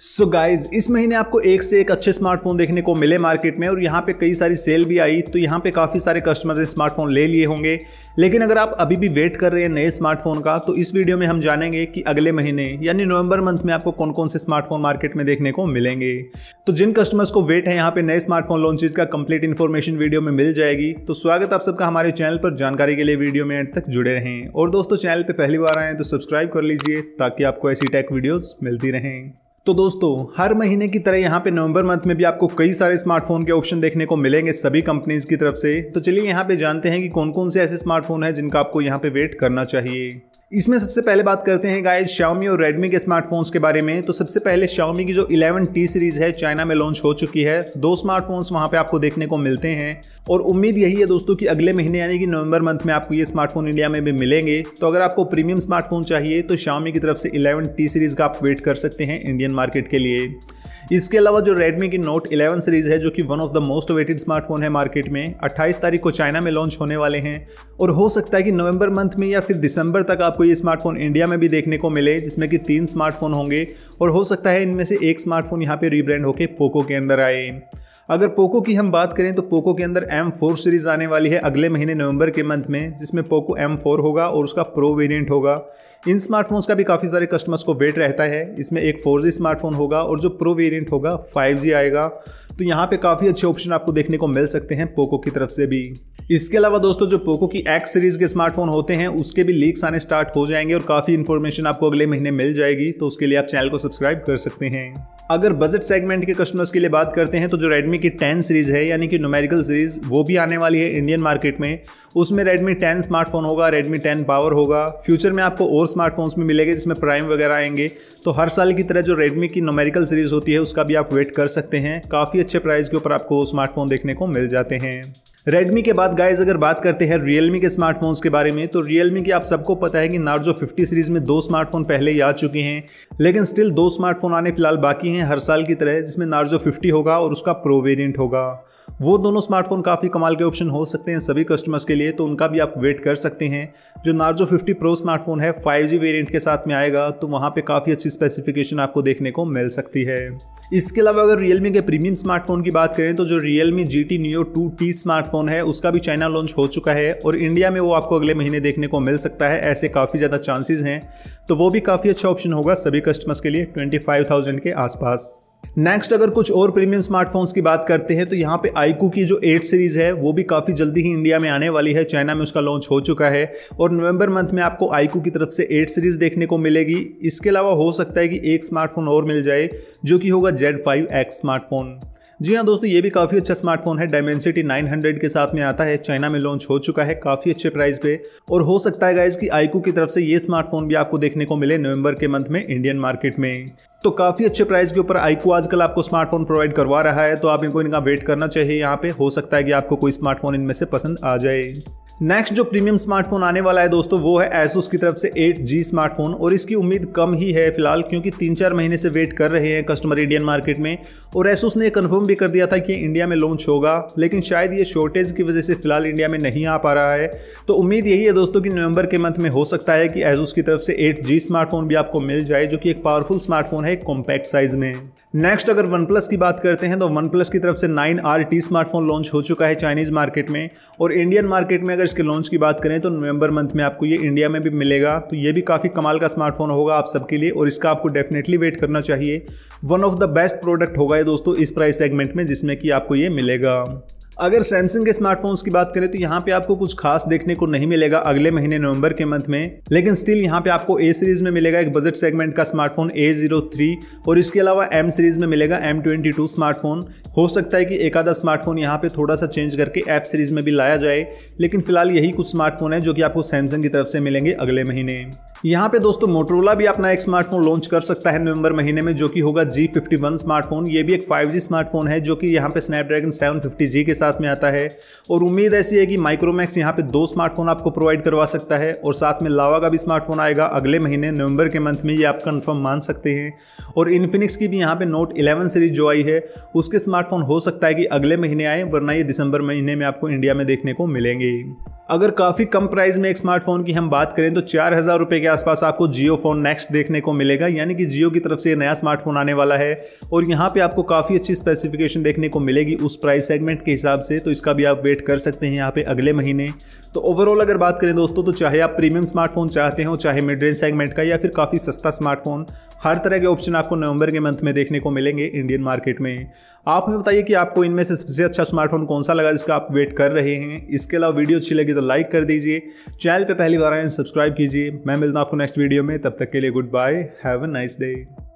सो so guys इस महीने आपको एक से एक अच्छे स्मार्टफोन देखने को मिले मार्केट में और यहाँ पे कई सारी सेल भी आई तो यहाँ पे काफ़ी सारे कस्टमर स्मार्टफोन ले लिए होंगे लेकिन अगर आप अभी भी वेट कर रहे हैं नए स्मार्टफोन का तो इस वीडियो में हम जानेंगे कि अगले महीने यानी नवंबर मंथ में आपको कौन कौन से स्मार्टफोन मार्केट में देखने को मिलेंगे तो जिन कस्टमर्स को वेट है यहाँ पे नए स्मार्टफोन लॉन्चेज का कंप्लीट इन्फॉर्मेशन वीडियो में मिल जाएगी तो स्वागत आप सबका हमारे चैनल पर जानकारी के लिए वीडियो में एंड तक जुड़े रहें और दोस्तों चैनल पर पहली बार आए तो सब्सक्राइब कर लीजिए ताकि आपको ऐसी टैक वीडियोज़ मिलती रहें तो दोस्तों हर महीने की तरह यहाँ पे नवंबर मंथ में भी आपको कई सारे स्मार्टफोन के ऑप्शन देखने को मिलेंगे सभी कंपनीज की तरफ से तो चलिए यहाँ पे जानते हैं कि कौन कौन से ऐसे स्मार्टफोन हैं जिनका आपको यहाँ पे वेट करना चाहिए इसमें सबसे पहले बात करते हैं गाइस Xiaomi और Redmi के स्मार्टफोन्स के बारे में तो सबसे पहले Xiaomi की जो 11T सीरीज है चाइना में लॉन्च हो चुकी है दो स्मार्टफोन्स वहां पे आपको देखने को मिलते हैं और उम्मीद यही है दोस्तों कि अगले महीने यानी कि नवंबर मंथ में आपको ये स्मार्टफोन इंडिया में भी मिलेंगे तो अगर आपको प्रीमियम स्मार्टफोन चाहिए तो शाओमी की तरफ से टी सीरीज का आप वेट कर सकते हैं इंडियन मार्केट के लिए इसके अलावा जो Redmi की Note 11 सीरीज़ है जो कि one of the most waited smartphone है मार्केट में 28 तारीख को चाइना में लॉन्च होने वाले हैं और हो सकता है कि नवंबर मंथ में या फिर दिसंबर तक आपको ये स्मार्टफोन इंडिया में भी देखने को मिले जिसमें कि तीन स्मार्टफोन होंगे और हो सकता है इनमें से एक स्मार्टफोन यहाँ पे रीब्रांड होकर पोको के अंदर आए अगर पोको की हम बात करें तो पोको के अंदर एम फोर सीरीज़ आने वाली है अगले महीने नवंबर के मंथ में जिसमें पोको एम फोर होगा और उसका प्रो वेरिएंट होगा इन स्मार्टफोन्स का भी काफ़ी सारे कस्टमर्स को वेट रहता है इसमें एक फोर स्मार्टफोन होगा और जो प्रो वेरियंट होगा फाइव आएगा तो यहाँ पे काफ़ी अच्छे ऑप्शन आपको देखने को मिल सकते हैं पोको की तरफ से भी इसके अलावा दोस्तों जो पोको की एक्स सीरीज के स्मार्टफोन होते हैं उसके भी लीक्स आने स्टार्ट हो जाएंगे और काफ़ी इन्फॉर्मेशन आपको अगले महीने मिल जाएगी तो उसके लिए आप चैनल को सब्सक्राइब कर सकते हैं अगर बजट सेगमेंट के कस्टमर्स के लिए बात करते हैं तो जो रेडमी की टेन सीरीज़ है यानी कि नोमेरिकल सीरीज़ वो भी आने वाली है इंडियन मार्केट में उसमें रेडमी टेन स्मार्टफोन होगा रेडमी टेन पावर होगा फ्यूचर में आपको और स्मार्टफोन्स में मिलेंगे जिसमें प्राइम वगैरह आएंगे तो हर साल की तरह जो रेडमी की नोमेरिकल सीरीज़ होती है उसका भी आप वेट कर सकते हैं काफ़ी अच्छे प्राइस के ऊपर आपको स्मार्टफोन देखने को मिल जाते हैं रेडमी के बाद गाइज अगर बात करते हैं रियलमी के स्मार्टफोन्स के बारे में तो रियलमी की आप सबको पता है कि नार्जो 50 सीरीज में दो स्मार्टफोन पहले ही आ चुके हैं लेकिन स्टिल दो स्मार्टफोन आने फिलहाल बाकी हैं हर साल की तरह जिसमें नार्जो 50 होगा और उसका प्रो वेरियंट होगा वो दोनों स्मार्टफोन काफ़ी कमाल के ऑप्शन हो सकते हैं सभी कस्टमर्स के लिए तो उनका भी आप वेट कर सकते हैं जो नार्जो 50 प्रो स्मार्टफोन है 5G वेरिएंट के साथ में आएगा तो वहाँ पे काफ़ी अच्छी स्पेसिफिकेशन आपको देखने को मिल सकती है इसके अलावा अगर रियलमी के प्रीमियम स्मार्टफोन की बात करें तो जो Realme G T Neo two T smartphone है उसका भी चाइना लॉन्च हो चुका है और इंडिया में वो आपको अगले महीने देखने को मिल सकता है ऐसे काफ़ी ज़्यादा चांसेस हैं तो वो भी काफ़ी अच्छा ऑप्शन होगा सभी कस्टमर्स के लिए ट्वेंटी फाइव थाउजेंड के आसपास नेक्स्ट अगर कुछ और प्रीमियम स्मार्टफोन्स की बात करते हैं तो यहाँ पे आईकू की जो 8 सीरीज है वो भी काफ़ी जल्दी ही इंडिया में आने वाली है चाइना में उसका लॉन्च हो चुका है और नवंबर मंथ में आपको आईकू की तरफ से 8 सीरीज देखने को मिलेगी इसके अलावा हो सकता है कि एक स्मार्टफोन और मिल जाए जो कि होगा जेड फाइव एक्स स्मार्टफोन जी हाँ दोस्तों ये भी काफ़ी अच्छा स्मार्टफोन है डायमेंसिटी 900 के साथ में आता है चाइना में लॉन्च हो चुका है काफ़ी अच्छे प्राइस पे और हो सकता है गाइज कि आईकू की तरफ से ये स्मार्टफोन भी आपको देखने को मिले नवंबर के मंथ में इंडियन मार्केट में तो काफ़ी अच्छे प्राइस के ऊपर आईकू आजकल आपको स्मार्टफोन प्रोवाइड करवा रहा है तो आप इनको इनका वेट करना चाहिए यहाँ पे हो सकता है कि आपको कोई स्मार्टफोन इनमें से पसंद आ जाए नेक्स्ट जो प्रीमियम स्मार्टफोन आने वाला है दोस्तों वो है एसूस की तरफ से 8G स्मार्टफोन और इसकी उम्मीद कम ही है फिलहाल क्योंकि तीन चार महीने से वेट कर रहे हैं कस्टमर इंडियन मार्केट में और एसूस ने कन्फर्म भी कर दिया था कि इंडिया में लॉन्च होगा लेकिन शायद ये शॉर्टेज की वजह से फिलहाल इंडिया में नहीं आ पा रहा है तो उम्मीद यही है दोस्तों की नवंबर के मंथ में हो सकता है कि एसूस की तरफ से एट स्मार्टफोन भी आपको मिल जाए जो कि एक पावरफुल स्मार्टफोन है कॉम्पैक्ट साइज में नेक्स्ट अगर वन प्लस की बात करते हैं तो वन प्लस की तरफ से नाइन आर स्मार्टफोन लॉन्च हो चुका है चाइनीज मार्केट में और इंडियन मार्केट में अगर इसके लॉन्च की बात करें तो नवंबर मंथ में आपको ये इंडिया में भी मिलेगा तो ये भी काफ़ी कमाल का स्मार्टफोन होगा आप सबके लिए और इसका आपको डेफिनेटली वेट करना चाहिए one of the best product होगा ये दोस्तों इस प्राइस सेगमेंट में जिसमें कि आपको ये मिलेगा अगर सैमसंग के स्मार्टफोन्स की बात करें तो यहाँ पे आपको कुछ खास देखने को नहीं मिलेगा अगले महीने नवंबर के मंथ में लेकिन स्टिल यहाँ पे आपको ए सीरीज में मिलेगा एक बजट सेगमेंट का स्मार्टफोन ए जीरो थ्री और इसके अलावा एम सीरीज में मिलेगा एम ट्वेंटी टू स्मार्टफोन हो सकता है कि एक आधा स्मार्टफोन यहाँ पे थोड़ा सा चेंज करके एफ सीरीज में भी लाया जाए लेकिन फिलहाल यही कुछ स्मार्टफोन है जो कि आपको सैमसंग की तरफ से मिलेंगे अगले महीने यहाँ पे दोस्तों मोटरोला भी अपना एक स्मार्टफोन लॉन्च कर सकता है नवंबर महीने में जो कि होगा जी फिफ्टी वन स्मार्टफोन ये भी एक फाइव जी स्मार्टफोन है जो कि यहाँ पे स्नैपड्रैगन सेवन फिफ्टी जी के साथ साथ में आता है और उम्मीद ऐसी है कि माइक्रोमैक्स यहाँ पे दो स्मार्टफोन आपको प्रोवाइड करवा सकता है और साथ में लावा का भी स्मार्टफोन आएगा अगले महीने नवंबर के मंथ में ये आप कन्फर्म मान सकते हैं और इन्फिनिक्स की भी यहाँ पे नोट इलेवन सीरीज जो आई है उसके स्मार्टफोन हो सकता है कि अगले महीने आए वरना ये दिसंबर महीने में आपको इंडिया में देखने को मिलेंगे अगर काफ़ी कम प्राइस में एक स्मार्टफोन की हम बात करें तो चार हज़ार रुपये के आसपास आपको जियो फोन नेक्स्ट देखने को मिलेगा यानी कि जियो की तरफ से नया स्मार्टफोन आने वाला है और यहाँ पे आपको काफ़ी अच्छी स्पेसिफिकेशन देखने को मिलेगी उस प्राइस सेगमेंट के हिसाब से तो इसका भी आप वेट कर सकते हैं यहाँ पे अगले महीने तो ओवरऑल अगर बात करें दोस्तों तो चाहे आप प्रीमियम स्मार्टफोन चाहते हो चाहे मिड रेंज सेगमेंट का या फिर काफ़ी सस्ता स्मार्टफोन हर तरह के ऑप्शन आपको नवंबर के मंथ में देखने को मिलेंगे इंडियन मार्केट में आप हमें बताइए कि आपको इनमें से सबसे अच्छा स्मार्टफोन कौन सा लगा जिसका आप वेट कर रहे हैं इसके अलावा वीडियो अच्छी लगी तो लाइक कर दीजिए चैनल पर पहली बार आए सब्सक्राइब कीजिए मैं मिलता हूँ आपको नेक्स्ट वीडियो में तब तक के लिए good bye have a nice day